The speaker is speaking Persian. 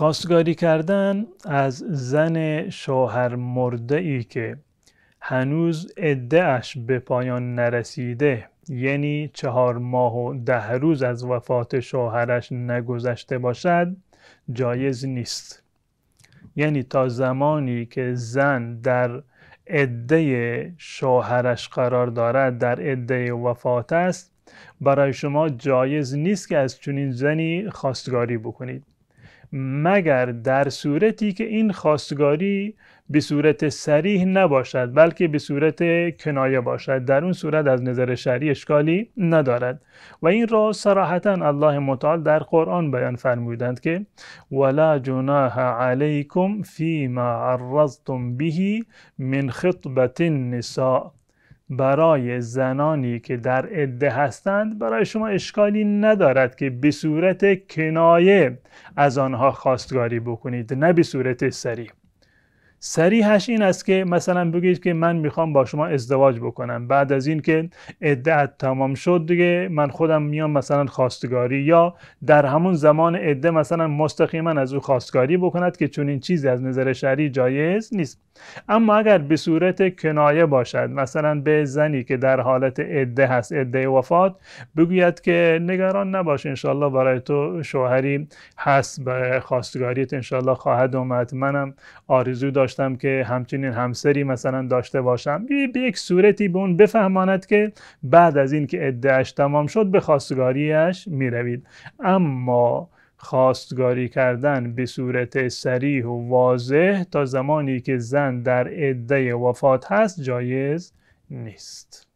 خواستگاری کردن از زن شوهر مرده ای که هنوز ادهش به پایان نرسیده یعنی چهار ماه و ده روز از وفات شوهرش نگذشته باشد جایز نیست یعنی تا زمانی که زن در عده شوهرش قرار دارد در عده وفات است برای شما جایز نیست که از چنین زنی خواستگاری بکنید مگر در صورتی که این خواستگاری به صورت سریح نباشد بلکه به صورت کنایه باشد در اون صورت از نظر شرعی اشکالی ندارد و این را صراحتا الله متعال در قرآن بیان فرمودند که ولا جناح علیکم فیما عرضتم به من خطبه النساء برای زنانی که در عده هستند برای شما اشکالی ندارد که به صورت کنایه از آنها خواستگاری بکنید نه به صورت سریع سریحش این است که مثلا بگید که من میخوام با شما ازدواج بکنم بعد از این که ادهت تمام شد دیگه من خودم میام مثلا خواستگاری یا در همون زمان عده مثلا مستقیما از او خواستگاری بکند که چون این چیزی از نظر شرعی جایز نیست اما اگر به صورت کنایه باشد مثلا به زنی که در حالت عده هست عده وفات بگوید که نگران نباش انشالله برای تو شوهری هست به خواستگاریت انشالله خواهد اومد منم آرزو داشتم که همچنین همسری مثلا داشته باشم به یک صورتی به اون بفهماند که بعد از اینکه عدهاش تمام شد به خواستگاریش میروید اما خواستگاری کردن به صورت سریح و واضح تا زمانی که زن در عده وفات هست جایز نیست